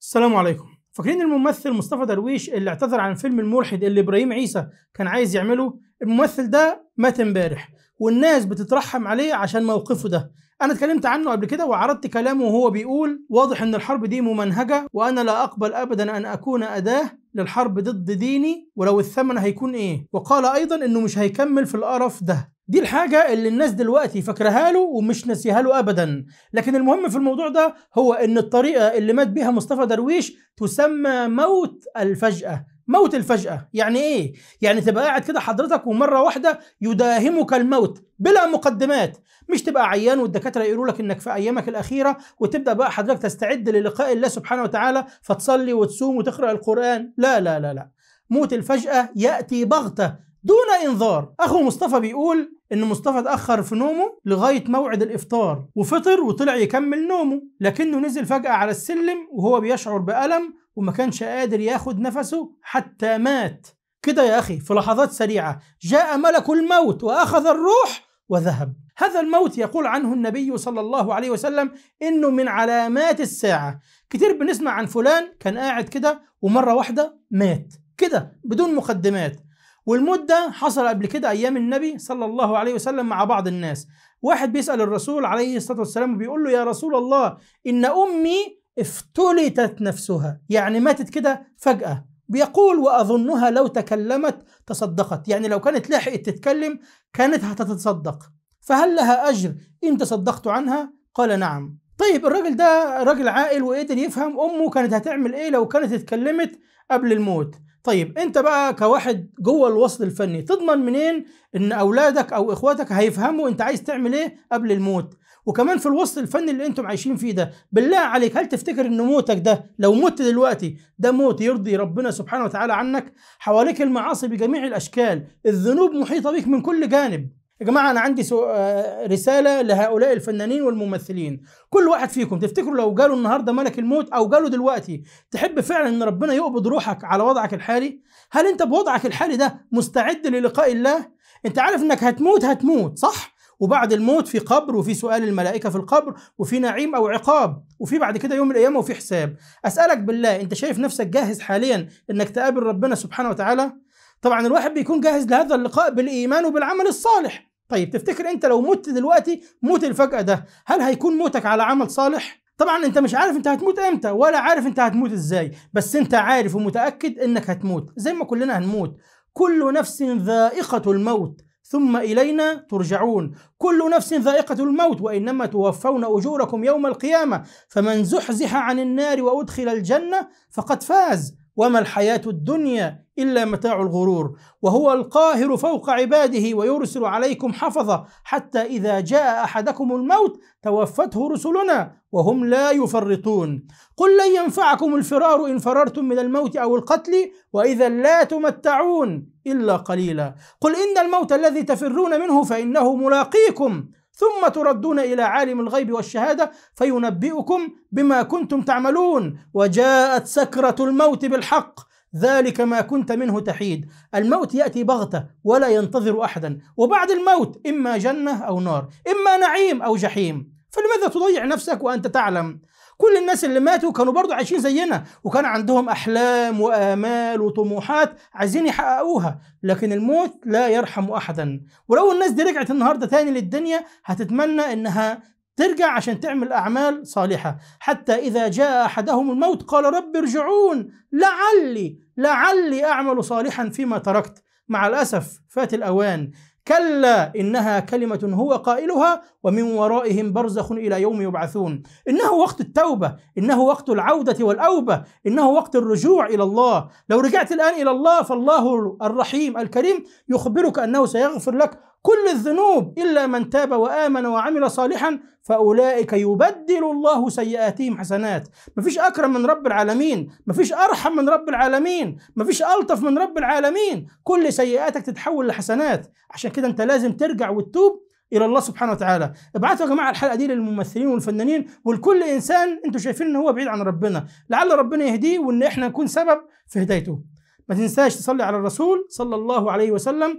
السلام عليكم فاكرين الممثل مصطفى درويش اللي اعتذر عن فيلم الملحد اللي ابراهيم عيسى كان عايز يعمله الممثل ده مات امبارح والناس بتترحم عليه عشان موقفه ده انا اتكلمت عنه قبل كده وعرضت كلامه وهو بيقول واضح ان الحرب دي ممنهجه وانا لا اقبل ابدا ان اكون اداه للحرب ضد ديني ولو الثمن هيكون ايه وقال ايضا انه مش هيكمل في القرف ده دي الحاجة اللي الناس دلوقتي فاكرها له ومش ناسيها له أبدا لكن المهم في الموضوع ده هو إن الطريقة اللي مات بيها مصطفى درويش تسمى موت الفجأة موت الفجأة يعني إيه؟ يعني تبقى قاعد كده حضرتك ومرة واحدة يداهمك الموت بلا مقدمات مش تبقى عيان والدكاترة يقولوا لك إنك في أيامك الأخيرة وتبدأ بقى حضرتك تستعد للقاء الله سبحانه وتعالى فتصلي وتصوم وتقرأ القرآن لا لا لا لا موت الفجأة يأتي بغتة دون إنذار أخو مصطفى بيقول إن مصطفى اتأخر في نومه لغاية موعد الإفطار وفطر وطلع يكمل نومه لكنه نزل فجأة على السلم وهو بيشعر بألم وما كانش قادر ياخد نفسه حتى مات كده يا أخي في لحظات سريعة جاء ملك الموت وأخذ الروح وذهب هذا الموت يقول عنه النبي صلى الله عليه وسلم إنه من علامات الساعة كتير بنسمع عن فلان كان قاعد كده ومرة واحدة مات كده بدون مقدمات والموت ده حصل قبل كده أيام النبي صلى الله عليه وسلم مع بعض الناس واحد بيسأل الرسول عليه الصلاة والسلام وبيقول له يا رسول الله إن أمي افتلتت نفسها يعني ماتت كده فجأة بيقول وأظنها لو تكلمت تصدقت يعني لو كانت لحقت تتكلم كانت هتتصدق فهل لها أجر إن تصدقت عنها قال نعم طيب الراجل ده راجل عاقل وقدر يفهم أمه كانت هتعمل إيه لو كانت اتكلمت قبل الموت طيب انت بقى كواحد جوه الوصل الفني تضمن منين ان اولادك او اخواتك هيفهموا انت عايز تعمل ايه قبل الموت وكمان في الوسط الفني اللي انتم عايشين فيه ده بالله عليك هل تفتكر ان موتك ده لو مت دلوقتي ده موت يرضي ربنا سبحانه وتعالى عنك حواليك المعاصي بجميع الاشكال الذنوب محيطه بك من كل جانب يا جماعه انا عندي آه، رساله لهؤلاء الفنانين والممثلين كل واحد فيكم تفتكروا لو جاله النهارده ملك الموت او جاله دلوقتي تحب فعلا ان ربنا يقبض روحك على وضعك الحالي هل انت بوضعك الحالي ده مستعد للقاء الله انت عارف انك هتموت هتموت صح وبعد الموت في قبر وفي سؤال الملائكة في القبر وفي نعيم أو عقاب وفي بعد كده يوم الأيام وفي حساب أسألك بالله أنت شايف نفسك جاهز حاليا أنك تقابل ربنا سبحانه وتعالى طبعا الواحد بيكون جاهز لهذا اللقاء بالإيمان وبالعمل الصالح طيب تفتكر أنت لو مت دلوقتي موت الفجأة ده هل هيكون موتك على عمل صالح؟ طبعا انت مش عارف انت هتموت امتى ولا عارف انت هتموت ازاي بس انت عارف ومتاكد انك هتموت زي ما كلنا هنموت كل نفس ذائقه الموت ثم إلينا ترجعون كل نفس ذائقة الموت وإنما توفون أجوركم يوم القيامة فمن زحزح عن النار وأدخل الجنة فقد فاز وما الحياة الدنيا إلا متاع الغرور وهو القاهر فوق عباده ويرسل عليكم حفظة حتى إذا جاء أحدكم الموت توفته رسلنا وهم لا يفرطون قل لن ينفعكم الفرار إن فررتم من الموت أو القتل وإذا لا تمتعون إلا قليلا قل إن الموت الذي تفرون منه فإنه ملاقيكم ثم تردون الى عالم الغيب والشهاده فينبئكم بما كنتم تعملون وجاءت سكره الموت بالحق ذلك ما كنت منه تحيد الموت يأتي بغتة ولا ينتظر أحدا وبعد الموت إما جنة أو نار إما نعيم أو جحيم فلماذا تضيع نفسك وأنت تعلم كل الناس اللي ماتوا كانوا برضو عايشين زينا وكان عندهم أحلام وآمال وطموحات عايزين يحققوها لكن الموت لا يرحم أحدا ولو الناس دي رجعت النهاردة تاني للدنيا هتتمنى إنها ترجع عشان تعمل أعمال صالحة حتى إذا جاء أحدهم الموت قال رب ارجعون لعلي لعلي أعمل صالحا فيما تركت مع الأسف فات الأوان كلا إنها كلمة هو قائلها ومن ورائهم برزخ إلى يوم يبعثون إنه وقت التوبة إنه وقت العودة والأوبة إنه وقت الرجوع إلى الله لو رجعت الآن إلى الله فالله الرحيم الكريم يخبرك أنه سيغفر لك كل الذنوب إلا من تاب وآمن وعمل صالحا فأولئك يبدل الله سيئاتهم حسنات مفيش أكرم من رب العالمين مفيش أرحم من رب العالمين مفيش ألطف من رب العالمين كل سيئاتك تتحول لحسنات عشان كده أنت لازم ترجع وتتوب الى الله سبحانه وتعالى ابعتوا يا جماعه الحلقه دي للممثلين والفنانين ولكل انسان انتم شايفين ان هو بعيد عن ربنا لعل ربنا يهديه وان احنا نكون سبب في هدايته ما تنساش تصلي على الرسول صلى الله عليه وسلم